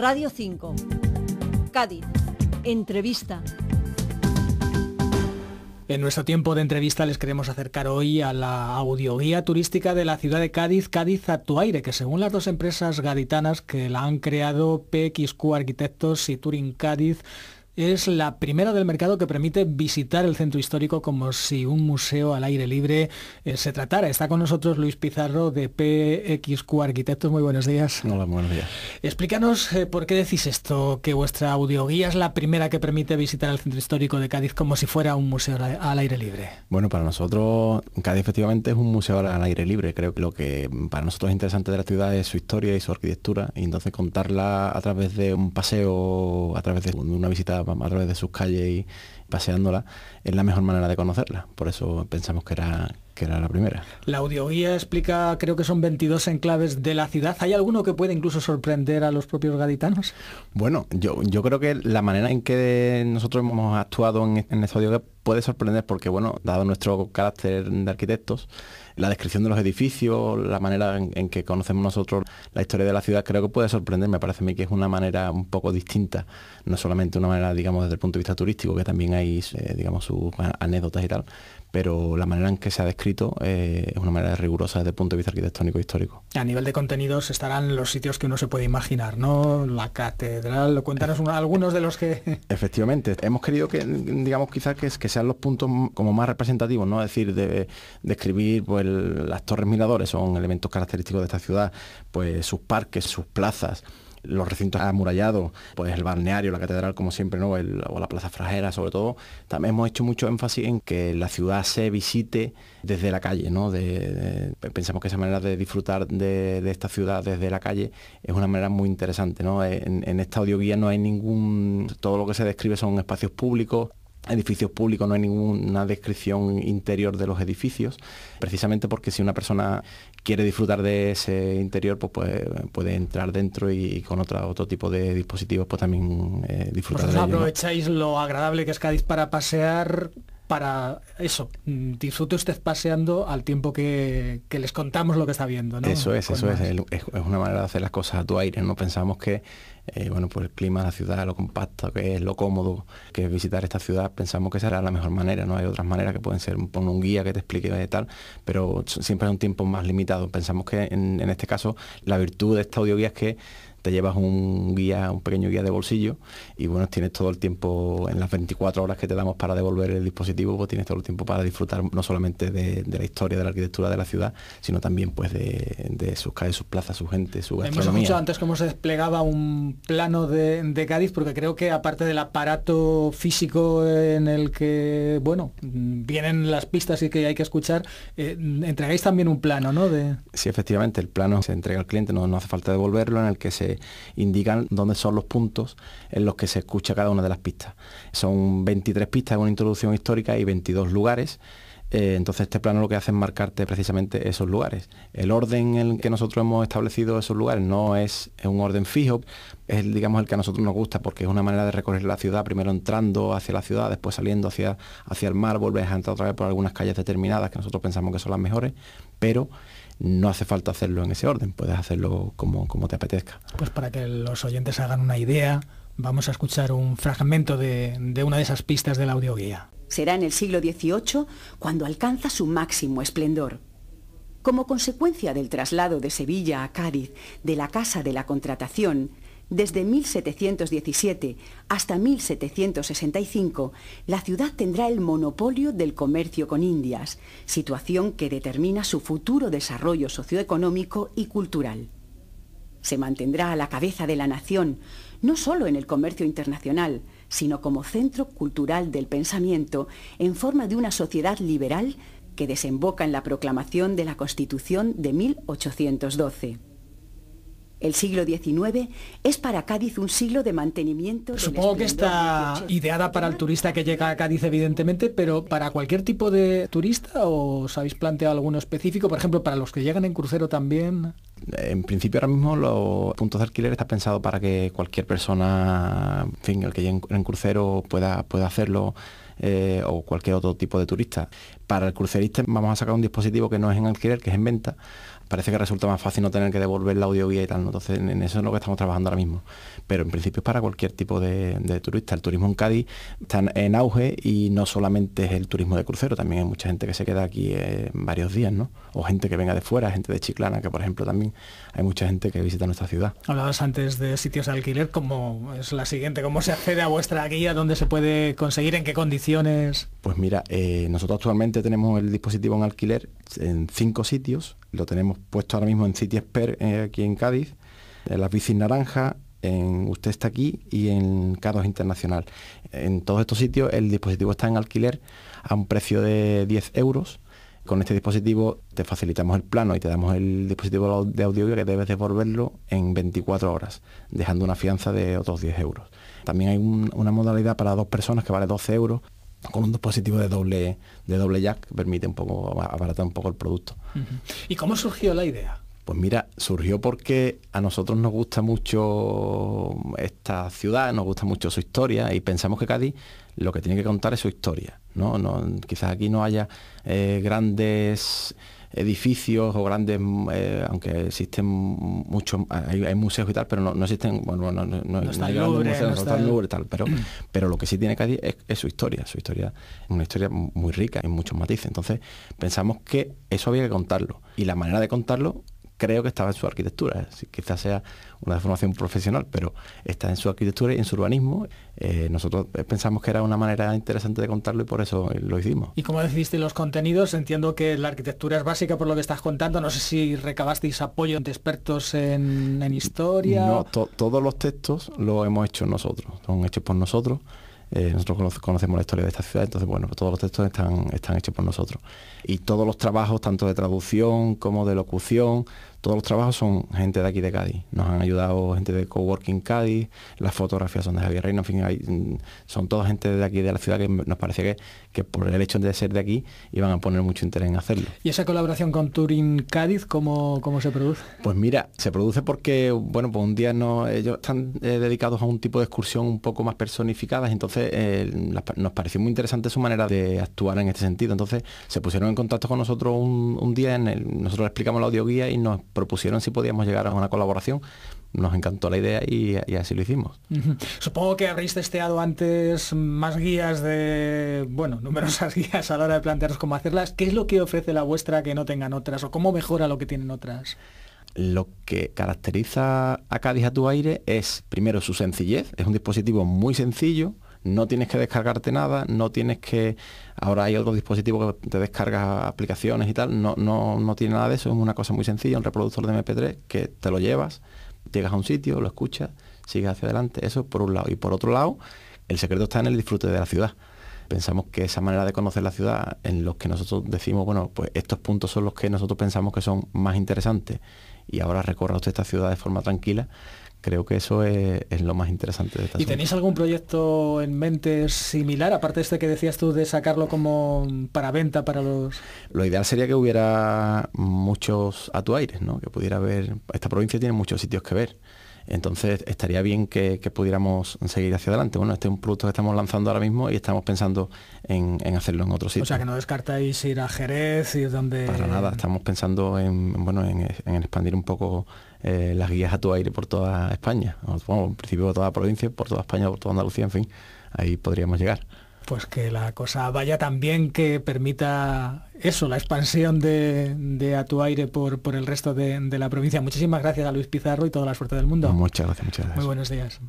Radio 5. Cádiz. Entrevista. En nuestro tiempo de entrevista les queremos acercar hoy a la audioguía turística de la ciudad de Cádiz, Cádiz a tu aire, que según las dos empresas gaditanas que la han creado PXQ Arquitectos y Touring Cádiz, es la primera del mercado que permite visitar el centro histórico como si un museo al aire libre eh, se tratara. Está con nosotros Luis Pizarro de PXQ Arquitectos. Muy buenos días. Hola, buenos días. Explícanos eh, por qué decís esto, que vuestra audioguía es la primera que permite visitar el centro histórico de Cádiz como si fuera un museo al aire libre. Bueno, para nosotros Cádiz efectivamente es un museo al aire libre. Creo que lo que para nosotros es interesante de la ciudad es su historia y su arquitectura. Y entonces contarla a través de un paseo, a través de una visita a través de sus calles y paseándola, es la mejor manera de conocerla. Por eso pensamos que era, era la primera. La audioguía explica, creo que son 22 enclaves de la ciudad. ¿Hay alguno que puede incluso sorprender a los propios gaditanos? Bueno, yo, yo creo que la manera en que nosotros hemos actuado en, en esta audioguía puede sorprender porque, bueno, dado nuestro carácter de arquitectos, la descripción de los edificios, la manera en, que conocemos nosotros la historia de la ciudad, creo que puede sorprender. Me parece a mí que es una manera un poco distinta, no solamente una manera, digamos, desde el punto de vista turístico, que también hay, eh, digamos, sus anécdotas y tal, pero la manera en que se ha descrito eh, es una manera rigurosa desde el punto de vista arquitectónico e histórico. A nivel de contenidos estarán los sitios que uno se puede imaginar, ¿no? La catedral, cuéntanos cuentan algunos de los que... Efectivamente, hemos querido que, digamos, quizás que, que sean los puntos como más representativos, ¿no? Es decir, de, describir pues, las torres miradores, son elementos característicos de esta ciudad, pues sus parques, sus plazas, los recintos amurallados, pues el balneario, la catedral, como siempre, ¿no? o la Plaza Frajera, sobre todo, también hemos hecho mucho énfasis en que la ciudad se visite desde la calle, ¿no? De, pensamos que esa manera de disfrutar de, esta ciudad desde la calle es una manera muy interesante, ¿no? En, en esta audioguía no hay ningún... Todo lo que se describe son espacios públicos, edificios públicos no hay ninguna descripción interior de los edificios, precisamente porque si una persona quiere disfrutar de ese interior, pues puede, entrar dentro y, con otro otro tipo de dispositivos pues también eh, disfrutar pues de aprovecháis lo agradable que es Cádiz para pasear para eso, mm, disfrute usted paseando al tiempo que, les contamos lo que está viendo. ¿no? Eso es, eso es, es una manera de hacer las cosas a tu aire, no pensamos que eh, bueno, por pues el clima de la ciudad, lo compacto que es, lo cómodo que es visitar esta ciudad, pensamos que será la mejor manera, ¿no? Hay otras maneras que pueden ser un, un guía que te explique y tal, pero siempre es un tiempo más limitado. Pensamos que en, en este caso la virtud de esta audioguía es que te llevas un guía, un pequeño guía de bolsillo y bueno, tienes todo el tiempo, en las 24 horas que te damos para devolver el dispositivo, pues tienes todo el tiempo para disfrutar no solamente de, la historia, de la arquitectura de la ciudad, sino también pues de, sus calles, sus plazas, su gente, su gastronomía. Hemos escuchado antes cómo se desplegaba un plano de, Cádiz, porque creo que aparte del aparato físico en el que, bueno, vienen las pistas y que hay que escuchar, eh, entregáis también un plano, ¿no? Sí, efectivamente, el plano se entrega al cliente, no hace falta devolverlo, en el que se indican dónde son los puntos en los que se escucha cada una de las pistas. Son 23 pistas en una introducción histórica y 22 lugares eh, entonces este plano lo que hace es marcarte precisamente esos lugares. El orden en el que nosotros hemos establecido esos lugares no es, un orden fijo, es el, digamos el que a nosotros nos gusta porque es una manera de recorrer la ciudad, primero entrando hacia la ciudad, después saliendo hacia, el mar, vuelves a entrar otra vez por algunas calles determinadas que nosotros pensamos que son las mejores, pero no hace falta hacerlo en ese orden, puedes hacerlo como, te apetezca. Pues para que los oyentes hagan una idea, vamos a escuchar un fragmento de, una de esas pistas de la guía. Será en el siglo XVIII cuando alcanza su máximo esplendor. Como consecuencia del traslado de Sevilla a Cádiz de la Casa de la Contratación, desde 1717 hasta 1765, la ciudad tendrá el monopolio del comercio con Indias, situación que determina su futuro desarrollo socioeconómico y cultural. Se mantendrá a la cabeza de la nación, no solo en el comercio internacional, sino como centro cultural del pensamiento en forma de una sociedad liberal que desemboca en la proclamación de la Constitución de 1812. El siglo XIX es para Cádiz un siglo de mantenimiento. Supongo que está ideada para el turista que llega a Cádiz, evidentemente, pero para cualquier tipo de turista o os habéis planteado alguno específico, por ejemplo, para los que llegan en crucero también. En principio ahora mismo los puntos de alquiler está pensado para que cualquier persona, en fin, el que llegue en crucero pueda, pueda hacerlo. Eh, o cualquier otro tipo de turista. Para el crucerista vamos a sacar un dispositivo que no es en alquiler, que es en venta, parece que resulta más fácil no tener que devolver la audiovía y tal. ¿no? Entonces, en eso es lo que estamos trabajando ahora mismo. Pero en principio es para cualquier tipo de, turista. El turismo en Cádiz está en auge y no solamente es el turismo de crucero, también hay mucha gente que se queda aquí eh, varios días, ¿no? O gente que venga de fuera, gente de Chiclana, que por ejemplo también hay mucha gente que visita nuestra ciudad. Hablabas antes de sitios de alquiler, como es la siguiente? ¿Cómo se accede a vuestra guía? ¿Dónde se puede conseguir? ¿En qué condiciones? Pues mira, eh, nosotros actualmente tenemos el dispositivo en alquiler en cinco sitios. Lo tenemos puesto ahora mismo en City Expert eh, aquí en Cádiz, en las bicis naranja, en Usted está aquí y en Cados Internacional. En todos estos sitios el dispositivo está en alquiler a un precio de 10 euros. Con este dispositivo te facilitamos el plano y te damos el dispositivo de audio que debes devolverlo en 24 horas, dejando una fianza de otros 10 euros. También hay una modalidad para dos personas que vale 12 euros, con un dispositivo de doble, de doble jack permite un poco, abaratar un poco el producto. ¿Y cómo surgió la idea? Pues mira, surgió porque a nosotros nos gusta mucho esta ciudad, nos gusta mucho su historia y pensamos que Cádiz lo que tiene que contar es su historia. ¿no? no quizás aquí no haya eh, grandes edificios o grandes, mm, eh, aunque existen muchos, hay, museos y tal, pero no, existen, bueno, no, no, no, tal, pero, mm. pero lo que sí tiene que decir es, su historia, su historia, una historia muy rica en muchos matices. Entonces pensamos que eso había que contarlo y la manera de contarlo creo que estaba en su arquitectura. ¿eh? Quizás sea una deformación profesional, pero está en su arquitectura y en su urbanismo. Eh, nosotros eh, pensamos que era una manera interesante de contarlo y por eso lo hicimos. ¿Y como decidiste los contenidos? Entiendo que la arquitectura es básica por lo que estás contando. No sé si recabasteis apoyo de expertos en, historia. No, todos los textos los hemos hecho nosotros, son hechos por nosotros. Eh, nosotros conocemos la historia de esta ciudad, entonces, bueno, pues todos los textos están, están hechos por nosotros. Y todos los trabajos, tanto de traducción como de locución, todos los trabajos son gente de aquí de Cádiz. Nos han ayudado gente de Coworking Cádiz, las fotografías son de Javier Reina... en fin, mm, son toda gente de aquí de la ciudad que nos parecía que, por el hecho de ser de aquí iban a poner mucho interés en hacerlo. ¿Y esa colaboración con Turing Cádiz cómo, cómo se produce? Pues mira, se produce porque, bueno, pues un día ellos están eh, dedicados a un tipo de excursión un poco más personificadas, entonces eh, nos pareció muy interesante su manera de actuar en este sentido. Entonces se pusieron en contacto con nosotros un, día, en el, nosotros explicamos la audioguía y nos propusieron si podíamos llegar a una colaboración. Nos encantó la idea y, así lo hicimos. Supongo que habréis testeado antes más guías de, bueno, numerosas guías a la hora de plantearos cómo hacerlas. ¿Qué es lo que ofrece la vuestra que no tengan otras o cómo mejora lo que tienen otras? lo que caracteriza a Cádiz a tu aire es, primero, su sencillez. Es un dispositivo muy sencillo, no tienes que descargarte nada, no tienes que... Ahora hay otro dispositivo que te descargas aplicaciones y tal, no, no tiene nada de eso, es una cosa muy sencilla, un reproductor de MP3 que te lo llevas, llegas a un sitio, lo escuchas, sigues hacia adelante, eso por un lado. Y por otro lado, el secreto está en el disfrute de la ciudad pensamos que esa manera de conocer la ciudad, en los que nosotros decimos, bueno, pues estos puntos son los que nosotros pensamos que son más interesantes y ahora recorra usted esta ciudad de forma tranquila, creo que eso es, lo más interesante de esta ¿Y tenéis algún proyecto en mente similar, aparte de este que decías tú de sacarlo como para venta para los...? Lo ideal sería que hubiera muchos a tu aire, ¿no? Que pudiera ver Esta provincia tiene muchos sitios que ver. Entonces estaría bien que, pudiéramos seguir hacia adelante. Bueno, este es un producto que estamos lanzando ahora mismo y estamos pensando en, hacerlo en otro sitio. O sea, que no descartáis ir a Jerez, y donde... Para nada, estamos pensando en, expandir un poco eh, las guías a tu aire por toda España. Bueno, en principio por toda la provincia, por toda España, por toda Andalucía, en fin, ahí podríamos llegar pues que la cosa vaya tan bien que permita eso, la expansión de, de Atuaire por, por el resto de, de la provincia. Muchísimas gracias a Luis Pizarro y toda la suerte del mundo. Muchas gracias, muchas gracias. Muy buenos días.